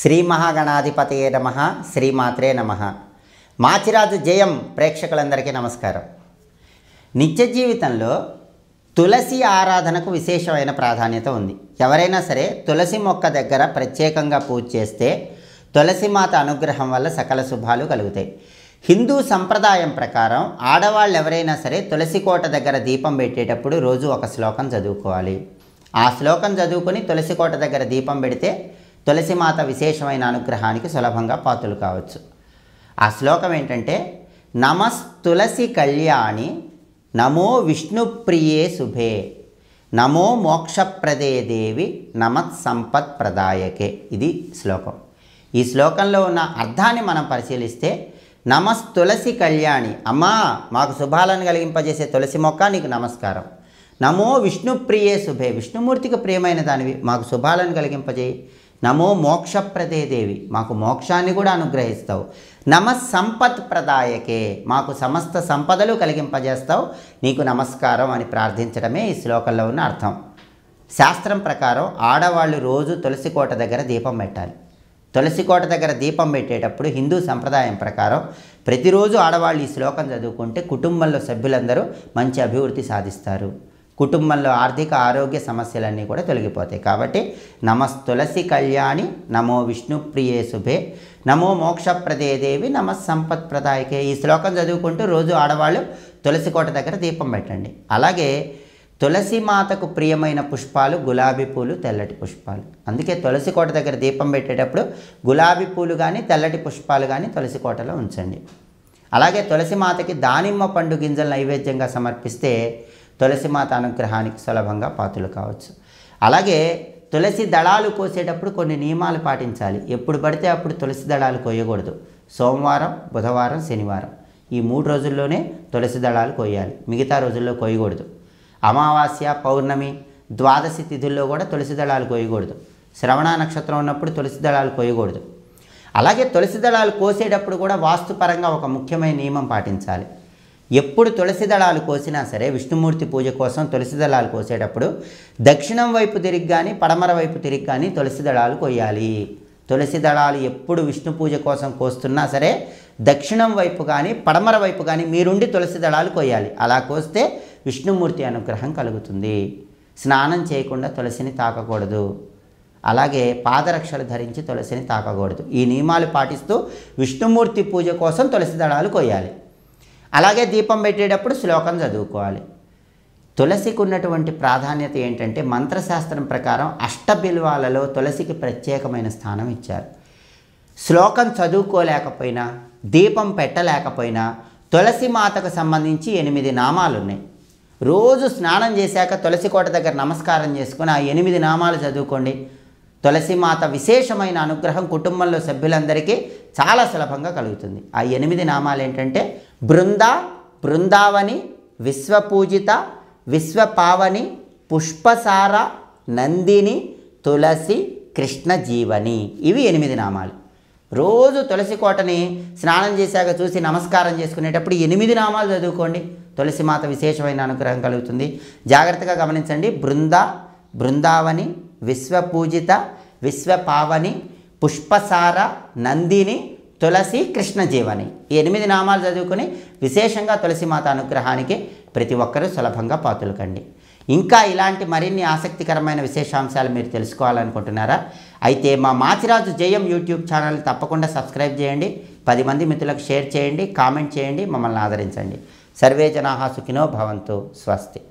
శ్రీ మహాగణాధిపతయే నమ శ్రీమాత్రే నమ మాచిరాజు జయం ప్రేక్షకులందరికీ నమస్కారం నిత్య జీవితంలో తులసి ఆరాధనకు విశేషమైన ప్రాధాన్యత ఉంది ఎవరైనా సరే తులసి మొక్క దగ్గర ప్రత్యేకంగా పూజ చేస్తే తులసిమాత అనుగ్రహం వల్ల సకల శుభాలు కలుగుతాయి హిందూ సంప్రదాయం ప్రకారం ఆడవాళ్ళు ఎవరైనా సరే తులసి కోట దగ్గర దీపం పెట్టేటప్పుడు రోజు ఒక శ్లోకం చదువుకోవాలి ఆ శ్లోకం చదువుకొని తులసి కోట దగ్గర దీపం పెడితే తులసిమాత విశేషమైన అనుగ్రహానికి సులభంగా పాత్రలు కావచ్చు ఆ శ్లోకం ఏంటంటే నమస్ తులసి కళ్యాణి నమో విష్ణుప్రియే శుభే నమో మోక్షప్రదే దేవి నమత్ సంపత్ ప్రదాయకే ఇది శ్లోకం ఈ శ్లోకంలో ఉన్న అర్థాన్ని మనం పరిశీలిస్తే నమస్ తులసి కళ్యాణి అమ్మా మాకు శుభాలను కలిగింపజేసే తులసి మొక్క నీకు నమస్కారం నమో విష్ణుప్రియే శుభే విష్ణుమూర్తికి ప్రియమైన దానివి మాకు శుభాలను కలిగింపజేయి నమో మోక్షప్రదే దేవి మాకు మోక్షాన్ని కూడా అనుగ్రహిస్తావు నమ సంపత్ ప్రదాయకే మాకు సమస్త సంపదలు కలిగింపజేస్తావు నీకు నమస్కారం అని ప్రార్థించడమే ఈ శ్లోకంలో ఉన్న అర్థం శాస్త్రం ప్రకారం ఆడవాళ్ళు రోజు తులసి కోట దగ్గర దీపం పెట్టాలి తులసి కోట దగ్గర దీపం పెట్టేటప్పుడు హిందూ సంప్రదాయం ప్రకారం ప్రతిరోజు ఆడవాళ్ళు ఈ శ్లోకం చదువుకుంటే కుటుంబంలో సభ్యులందరూ మంచి అభివృద్ధి సాధిస్తారు కుటుంబంలో ఆర్థిక ఆరోగ్య సమస్యలన్నీ కూడా తొలగిపోతాయి కాబట్టి నమస్ తులసి కళ్యాణి నమో విష్ణుప్రియే శుభే నమో మోక్షప్రదే దేవి నమ సంపత్ప్రదాయకే ఈ శ్లోకం చదువుకుంటూ రోజు ఆడవాళ్ళు తులసి కోట దగ్గర దీపం పెట్టండి అలాగే తులసి మాతకు ప్రియమైన పుష్పాలు గులాబీ పూలు తెల్లటి పుష్పాలు అందుకే తులసి కోట దగ్గర దీపం పెట్టేటప్పుడు గులాబీ పూలు కానీ తెల్లటి పుష్పాలు కానీ తులసి కోటలో ఉంచండి అలాగే తులసి మాతకి దానిమ్మ పండు గింజలు నైవేద్యంగా సమర్పిస్తే తులసిమాత అనుగ్రహానికి సులభంగా పాత్రలు కావచ్చు అలాగే తులసి దళాలు కోసేటప్పుడు కొన్ని నియమాలు పాటించాలి ఎప్పుడు పడితే అప్పుడు తులసి దళాలు కోయకూడదు సోమవారం బుధవారం శనివారం ఈ మూడు రోజుల్లోనే తులసి దళాలు కోయాలి మిగతా రోజుల్లో కోయకూడదు అమావాస్య పౌర్ణమి ద్వాదశి తిథుల్లో కూడా తులసి దళాలు కోయకూడదు శ్రవణ నక్షత్రం ఉన్నప్పుడు తులసి దళాలు కోయకూడదు అలాగే తులసి దళాలు కోసేటప్పుడు కూడా వాస్తుపరంగా ఒక ముఖ్యమైన నియమం పాటించాలి ఎప్పుడు తులసి దళాలు కోసినా సరే విష్ణుమూర్తి పూజ కోసం తులసి దళాలు కోసేటప్పుడు దక్షిణం వైపు తిరిగి కానీ పడమర వైపు తిరిగి కానీ తులసి దళాలు కొయ్యాలి తులసి దళాలు ఎప్పుడు విష్ణు పూజ కోసం కోస్తున్నా సరే దక్షిణం వైపు కానీ పడమర వైపు కానీ మీరుండి తులసి దళాలు కొయ్యాలి అలా కోస్తే విష్ణుమూర్తి అనుగ్రహం కలుగుతుంది స్నానం చేయకుండా తులసిని తాకకూడదు అలాగే పాదరక్షలు ధరించి తులసిని తాకకూడదు ఈ నియమాలు పాటిస్తూ విష్ణుమూర్తి పూజ కోసం తులసి దళాలు కొయ్యాలి అలాగే దీపం పెట్టేటప్పుడు శ్లోకం చదువుకోవాలి తులసికి ఉన్నటువంటి ప్రాధాన్యత ఏంటంటే మంత్రశాస్త్రం ప్రకారం బిల్వాలలో తులసికి ప్రత్యేకమైన స్థానం ఇచ్చారు శ్లోకం చదువుకోలేకపోయినా దీపం పెట్టలేకపోయినా తులసి మాతకు సంబంధించి ఎనిమిది నామాలు ఉన్నాయి రోజు స్నానం చేశాక తులసి కోట దగ్గర నమస్కారం చేసుకుని ఆ ఎనిమిది నామాలు చదువుకోండి తులసి మాత విశేషమైన అనుగ్రహం కుటుంబంలో సభ్యులందరికీ చాలా సులభంగా కలుగుతుంది ఆ ఎనిమిది నామాలు ఏంటంటే బృంద బృందావని విశ్వపూజిత విశ్వపావని పుష్పసార నందిని తులసి కృష్ణ జీవని ఇవి ఎనిమిది నామాలు రోజు తులసి కోటని స్నానం చేశాక చూసి నమస్కారం చేసుకునేటప్పుడు ఎనిమిది నామాలు చదువుకోండి తులసి మాత విశేషమైన అనుగ్రహం కలుగుతుంది జాగ్రత్తగా గమనించండి బృంద బృందావని విశ్వపూజిత విశ్వపావని పుష్పసార నందిని తులసి కృష్ణ జీవని ఈ ఎనిమిది నామాలు చదువుకుని విశేషంగా తులసి మాత అనుగ్రహానికి ప్రతి ఒక్కరూ సులభంగా పాతులు కండి ఇంకా ఇలాంటి మరిన్ని ఆసక్తికరమైన విశేషాంశాలు మీరు తెలుసుకోవాలనుకుంటున్నారా అయితే మా మాచిరాజు జయం యూట్యూబ్ ఛానల్ తప్పకుండా సబ్స్క్రైబ్ చేయండి పది మంది మిత్రులకు షేర్ చేయండి కామెంట్ చేయండి మమ్మల్ని ఆదరించండి సర్వే జనాహా సుఖినో భవంతు స్వస్తి